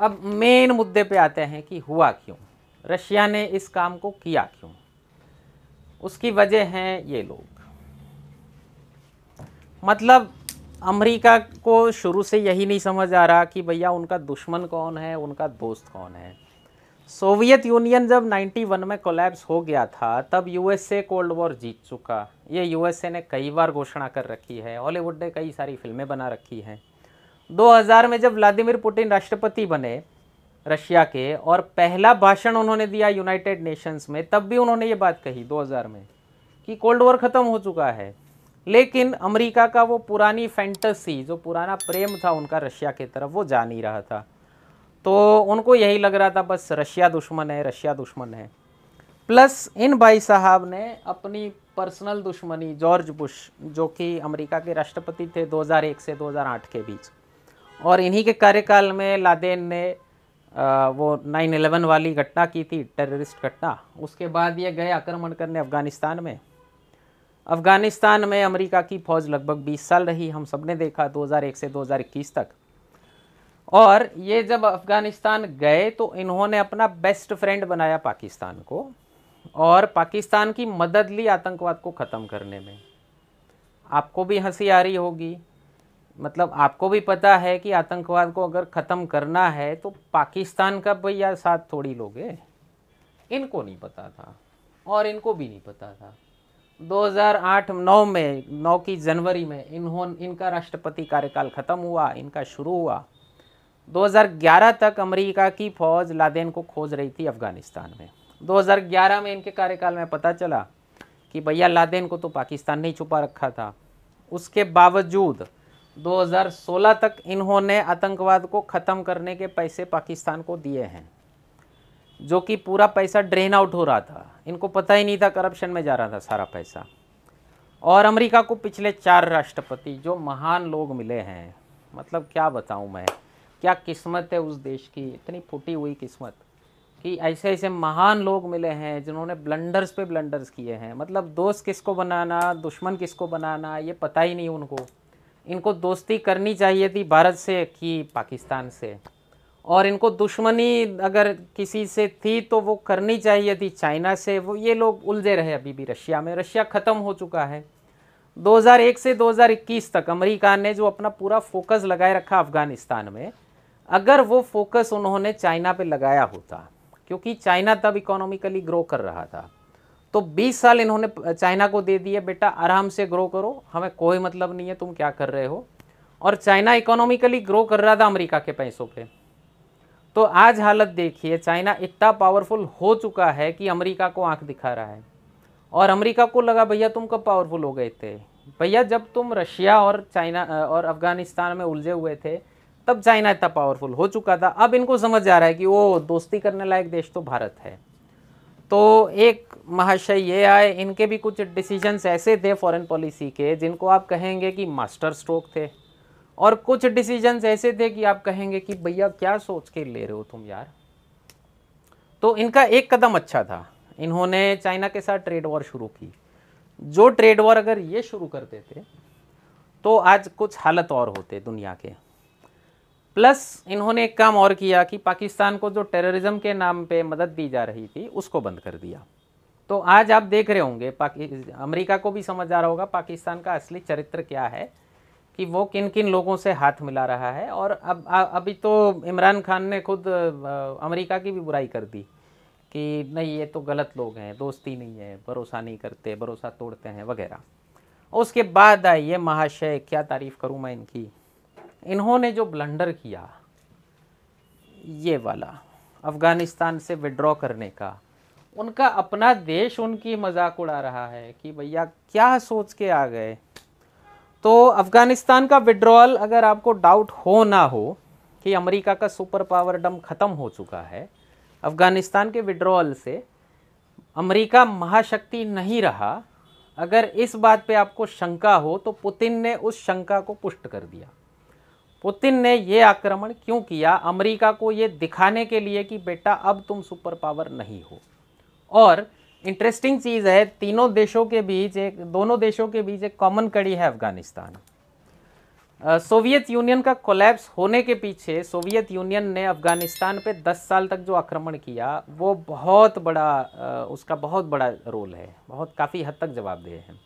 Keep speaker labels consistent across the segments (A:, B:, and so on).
A: अब मेन मुद्दे पे आते हैं कि हुआ क्यों रशिया ने इस काम को किया क्यों उसकी वजह हैं ये लोग मतलब अमेरिका को शुरू से यही नहीं समझ आ रहा कि भैया उनका दुश्मन कौन है उनका दोस्त कौन है सोवियत यूनियन जब 91 में कोलैप्स हो गया था तब यूएसए कोल्ड वॉर जीत चुका ये यूएसए ने कई बार घोषणा कर रखी है हॉलीवुड ने कई सारी फिल्में बना रखी हैं 2000 में जब व्लादिमीर पुतिन राष्ट्रपति बने रशिया के और पहला भाषण उन्होंने दिया यूनाइटेड नेशंस में तब भी उन्होंने ये बात कही 2000 में कि कोल्ड वॉर ख़त्म हो चुका है लेकिन अमेरिका का वो पुरानी फैंटसी जो पुराना प्रेम था उनका रशिया की तरफ वो जा नहीं रहा था तो उनको यही लग रहा था बस रशिया दुश्मन है रशिया दुश्मन है प्लस इन भाई साहब ने अपनी पर्सनल दुश्मनी जॉर्ज बुश जो कि अमेरिका के राष्ट्रपति थे 2001 से 2008 के बीच और इन्हीं के कार्यकाल में लादेन ने वो 9/11 वाली घटना की थी टेररिस्ट घटना उसके बाद ये गए आक्रमण करने अफ़गानिस्तान में अफ़गानिस्तान में अमेरिका की फ़ौज लगभग 20 साल रही हम सब ने देखा 2001 से 2021 तक और ये जब अफ़गानिस्तान गए तो इन्होंने अपना बेस्ट फ्रेंड बनाया पाकिस्तान को और पाकिस्तान की मदद ली आतंकवाद को ख़त्म करने में आपको भी हंसी आ रही होगी मतलब आपको भी पता है कि आतंकवाद को अगर ख़त्म करना है तो पाकिस्तान का भैया साथ थोड़ी लोगे इनको नहीं पता था और इनको भी नहीं पता था 2008-9 में 9 की जनवरी में इन्होंने इनका राष्ट्रपति कार्यकाल ख़त्म हुआ इनका शुरू हुआ 2011 तक अमेरिका की फ़ौज लादेन को खोज रही थी अफ़गानिस्तान में 2011 में इनके कार्यकाल में पता चला कि भैया लादेन को तो पाकिस्तान ने छुपा रखा था उसके बावजूद 2016 तक इन्होंने आतंकवाद को ख़त्म करने के पैसे पाकिस्तान को दिए हैं जो कि पूरा पैसा ड्रेन आउट हो रहा था इनको पता ही नहीं था करप्शन में जा रहा था सारा पैसा और अमेरिका को पिछले चार राष्ट्रपति जो महान लोग मिले हैं मतलब क्या बताऊं मैं क्या किस्मत है उस देश की इतनी फूटी हुई किस्मत कि ऐसे ऐसे महान लोग मिले हैं जिन्होंने ब्लंडर्स पे ब्लंडर्स किए हैं मतलब दोस्त किसको बनाना दुश्मन किसको बनाना ये पता ही नहीं उनको इनको दोस्ती करनी चाहिए थी भारत से कि पाकिस्तान से और इनको दुश्मनी अगर किसी से थी तो वो करनी चाहिए थी चाइना से वो ये लोग उलझे रहे अभी भी रशिया में रशिया ख़त्म हो चुका है 2001 से 2021 तक अमेरिका ने जो अपना पूरा फोकस लगाए रखा अफ़गानिस्तान में अगर वो फोकस उन्होंने चाइना पे लगाया होता क्योंकि चाइना तब इकोनॉमिकली ग्रो कर रहा था तो 20 साल इन्होंने चाइना को दे दिए बेटा आराम से ग्रो करो हमें कोई मतलब नहीं है तुम क्या कर रहे हो और चाइना इकोनॉमिकली ग्रो कर रहा था अमेरिका के पैसों पे तो आज हालत देखिए चाइना इतना पावरफुल हो चुका है कि अमेरिका को आंख दिखा रहा है और अमेरिका को लगा भैया तुम कब पावरफुल हो गए थे भैया जब तुम रशिया और चाइना और अफगानिस्तान में उलझे हुए थे तब चाइना इतना पावरफुल हो चुका था अब इनको समझ जा रहा है कि वो दोस्ती करने लायक देश तो भारत है तो एक महाशय ये आए इनके भी कुछ डिसीजंस ऐसे थे फॉरेन पॉलिसी के जिनको आप कहेंगे कि मास्टर स्ट्रोक थे और कुछ डिसीजंस ऐसे थे कि आप कहेंगे कि भैया क्या सोच के ले रहे हो तुम यार तो इनका एक कदम अच्छा था इन्होंने चाइना के साथ ट्रेड वॉर शुरू की जो ट्रेड वॉर अगर ये शुरू करते थे तो आज कुछ हालत और होते दुनिया के प्लस इन्होंने एक काम और किया कि पाकिस्तान को जो टेररिज्म के नाम पे मदद दी जा रही थी उसको बंद कर दिया तो आज आप देख रहे होंगे अमेरिका को भी समझ आ रहा होगा पाकिस्तान का असली चरित्र क्या है कि वो किन किन लोगों से हाथ मिला रहा है और अब आ, अभी तो इमरान खान ने खुद अमेरिका की भी बुराई कर दी कि नहीं ये तो गलत लोग हैं दोस्ती नहीं है भरोसा नहीं करते भरोसा तोड़ते हैं वगैरह उसके बाद आई ये महाशय क्या तारीफ़ करूँ मैं इनकी इन्होंने जो ब्लंडर किया ये वाला अफ़गानिस्तान से विड्रॉ करने का उनका अपना देश उनकी मजाक उड़ा रहा है कि भैया क्या सोच के आ गए तो अफ़गानिस्तान का विड्रॉल अगर आपको डाउट हो ना हो कि अमेरिका का सुपर पावर डम ख़त्म हो चुका है अफ़गानिस्तान के विड्रॉल से अमेरिका महाशक्ति नहीं रहा अगर इस बात पे आपको शंका हो तो पुतिन ने उस शंका को पुष्ट कर दिया पुतिन ने ये आक्रमण क्यों किया अमेरिका को ये दिखाने के लिए कि बेटा अब तुम सुपर पावर नहीं हो और इंटरेस्टिंग चीज़ है तीनों देशों के बीच एक दोनों देशों के बीच एक कॉमन कड़ी है अफगानिस्तान सोवियत यूनियन का कोलैप्स होने के पीछे सोवियत यूनियन ने अफगानिस्तान पे 10 साल तक जो आक्रमण किया वो बहुत बड़ा उसका बहुत बड़ा रोल है बहुत काफ़ी हद तक जवाबदेह है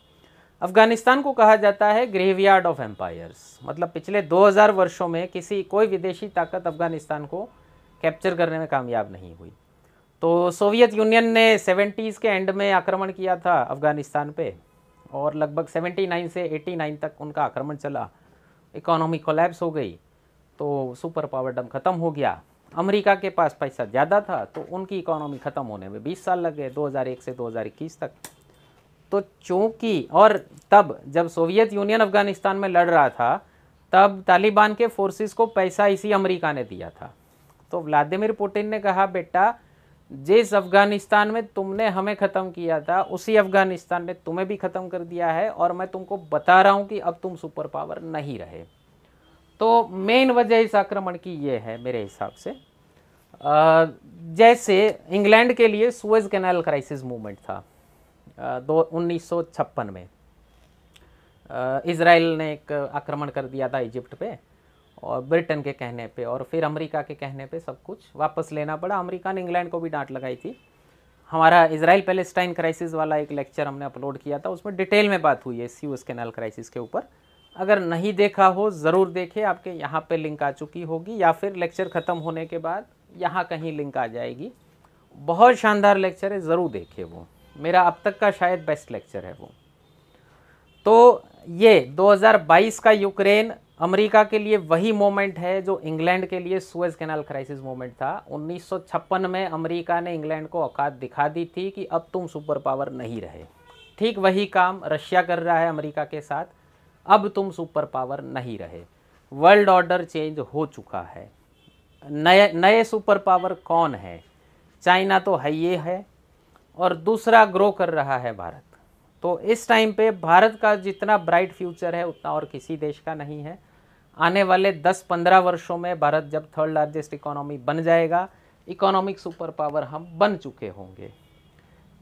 A: अफगानिस्तान को कहा जाता है ग्रेवयार्ड ऑफ एम्पायर्स मतलब पिछले 2000 वर्षों में किसी कोई विदेशी ताकत अफगानिस्तान को कैप्चर करने में कामयाब नहीं हुई तो सोवियत यूनियन ने सेवेंटीज़ के एंड में आक्रमण किया था अफगानिस्तान पे और लगभग 79 से 89 तक उनका आक्रमण चला इकोनॉमी कोलैप्स हो गई तो सुपर पावर डम ख़त्म हो गया अमेरिका के पास पैसा ज़्यादा था तो उनकी इकोनॉमी ख़त्म होने में 20 साल लग गए 2001 से 2021 तक तो चूंकि और तब जब सोवियत यूनियन अफ़गानिस्तान में लड़ रहा था तब तालिबान के फोर्सेस को पैसा इसी अमेरिका ने दिया था तो व्लादिमिर पुटिन ने कहा बेटा जिस अफ़गानिस्तान में तुमने हमें ख़त्म किया था उसी अफ़गानिस्तान ने तुम्हें भी ख़त्म कर दिया है और मैं तुमको बता रहा हूँ कि अब तुम सुपर पावर नहीं रहे तो मेन वजह इस आक्रमण की ये है मेरे हिसाब से आ, जैसे इंग्लैंड के लिए सुएज कैनाल क्राइसिस मूवमेंट था दो उन्नीस में इसराइल ने एक आक्रमण कर दिया था इजिप्ट पे और ब्रिटेन के कहने पे और फिर अमेरिका के कहने पे सब कुछ वापस लेना पड़ा अमेरिका ने इंग्लैंड को भी डांट लगाई थी हमारा इसराइल पैलेस्टाइन क्राइसिस वाला एक लेक्चर हमने अपलोड किया था उसमें डिटेल में बात हुई है सी यूज कैनल क्राइसिस के ऊपर अगर नहीं देखा हो ज़रूर देखे आपके यहाँ पर लिंक आ चुकी होगी या फिर लेक्चर ख़त्म होने के बाद यहाँ कहीं लिंक आ जाएगी बहुत शानदार लेक्चर है ज़रूर देखे वो मेरा अब तक का शायद बेस्ट लेक्चर है वो तो ये 2022 का यूक्रेन अमेरिका के लिए वही मोमेंट है जो इंग्लैंड के लिए सुएज कैनाल क्राइसिस मोमेंट था 1956 में अमेरिका ने इंग्लैंड को औकात दिखा दी थी कि अब तुम सुपर पावर नहीं रहे ठीक वही काम रशिया कर रहा है अमेरिका के साथ अब तुम सुपर पावर नहीं रहे वर्ल्ड ऑर्डर चेंज हो चुका है नए नए सुपर पावर कौन है चाइना तो है ये है और दूसरा ग्रो कर रहा है भारत तो इस टाइम पे भारत का जितना ब्राइट फ्यूचर है उतना और किसी देश का नहीं है आने वाले 10-15 वर्षों में भारत जब थर्ड लार्जेस्ट इकोनॉमी बन जाएगा इकोनॉमिक सुपर पावर हम बन चुके होंगे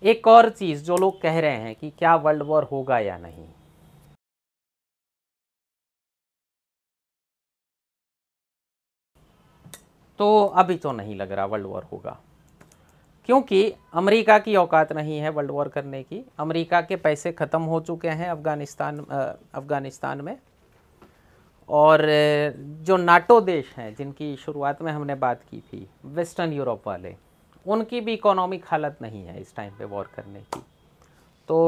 A: एक और चीज़ जो लोग कह रहे हैं कि क्या वर्ल्ड वॉर होगा या नहीं तो अभी तो नहीं लग रहा वर्ल्ड वॉर होगा क्योंकि अमेरिका की औकात नहीं है वर्ल्ड वॉर करने की अमेरिका के पैसे ख़त्म हो चुके हैं अफ़गानिस्तान अफ़गानिस्तान में और जो नाटो देश हैं जिनकी शुरुआत में हमने बात की थी वेस्टर्न यूरोप वाले उनकी भी इकोनॉमिक हालत नहीं है इस टाइम पे वॉर करने की तो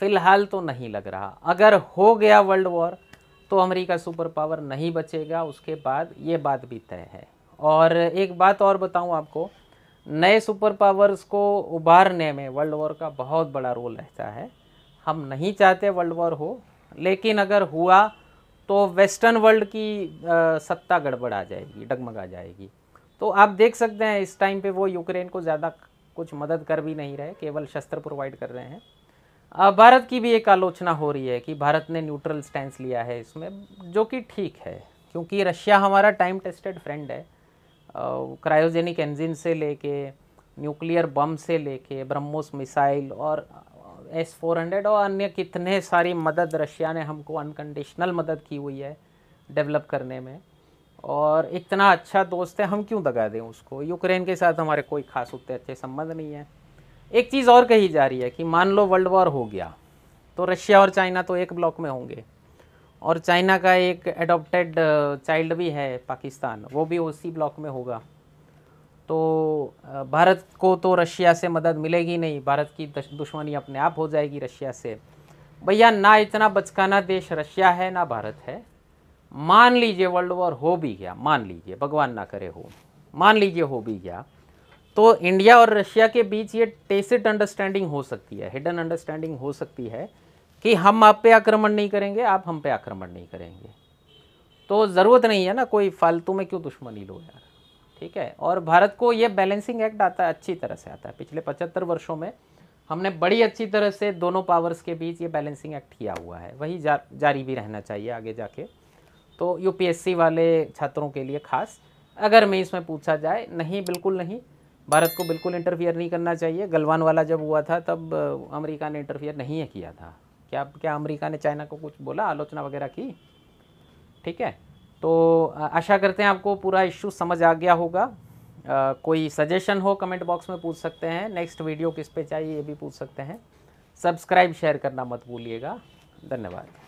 A: फ़िलहाल तो नहीं लग रहा अगर हो गया वर्ल्ड वॉर तो अमेरिका सुपर पावर नहीं बचेगा उसके बाद ये बात भी तय है और एक बात और बताऊँ आपको नए सुपर पावर्स को उभारने में वर्ल्ड वॉर का बहुत बड़ा रोल रहता है हम नहीं चाहते वर्ल्ड वॉर हो लेकिन अगर हुआ तो वेस्टर्न वर्ल्ड की आ, सत्ता आ जाएगी डगमगा जाएगी तो आप देख सकते हैं इस टाइम पे वो यूक्रेन को ज़्यादा कुछ मदद कर भी नहीं रहे केवल शस्त्र प्रोवाइड कर रहे हैं भारत की भी एक आलोचना हो रही है कि भारत ने न्यूट्रल स्टैंड लिया है इसमें जो कि ठीक है क्योंकि रशिया हमारा टाइम टेस्टेड फ्रेंड है क्रायोजेनिक इंजिन से लेके न्यूक्लियर बम से लेके ब्रह्मोस मिसाइल और एस फोर हंड्रेड और अन्य कितने सारी मदद रशिया ने हमको अनकंडीशनल मदद की हुई है डेवलप करने में और इतना अच्छा दोस्त है हम क्यों दगा दें उसको यूक्रेन के साथ हमारे कोई खास उतने अच्छे संबंध नहीं है एक चीज़ और कही जा रही है कि मान लो वर्ल्ड वॉर हो गया तो रशिया और चाइना तो एक ब्लॉक में होंगे और चाइना का एक एडॉप्टेड चाइल्ड uh, भी है पाकिस्तान वो भी उसी ब्लॉक में होगा तो uh, भारत को तो रशिया से मदद मिलेगी नहीं भारत की दुश्मनी अपने आप हो जाएगी रशिया से भैया ना इतना बचकाना देश रशिया है ना भारत है मान लीजिए वर्ल्ड वॉर हो भी गया मान लीजिए भगवान ना करे हो मान लीजिए हो भी गया तो इंडिया और रशिया के बीच ये टेसिड अंडरस्टैंडिंग हो सकती है हिडन अंडरस्टैंडिंग हो सकती है कि हम आप पे आक्रमण नहीं करेंगे आप हम पे आक्रमण नहीं करेंगे तो ज़रूरत नहीं है ना कोई फालतू में क्यों दुश्मनी लो यार ठीक है और भारत को ये बैलेंसिंग एक्ट आता है अच्छी तरह से आता है पिछले पचहत्तर वर्षों में हमने बड़ी अच्छी तरह से दोनों पावर्स के बीच ये बैलेंसिंग एक्ट किया हुआ है वही जा, जारी भी रहना चाहिए आगे जाके तो यूपीएससी वाले छात्रों के लिए खास अगर मैं इसमें पूछा जाए नहीं बिल्कुल नहीं भारत को बिल्कुल इंटरफियर नहीं करना चाहिए गलवान वाला जब हुआ था तब अमेरिका ने इंटरफियर नहीं किया था क्या क्या अमेरिका ने चाइना को कुछ बोला आलोचना वगैरह की ठीक है तो आशा करते हैं आपको पूरा इश्यू समझ आ गया होगा आ, कोई सजेशन हो कमेंट बॉक्स में पूछ सकते हैं नेक्स्ट वीडियो किस पे चाहिए ये भी पूछ सकते हैं सब्सक्राइब शेयर करना मत भूलिएगा धन्यवाद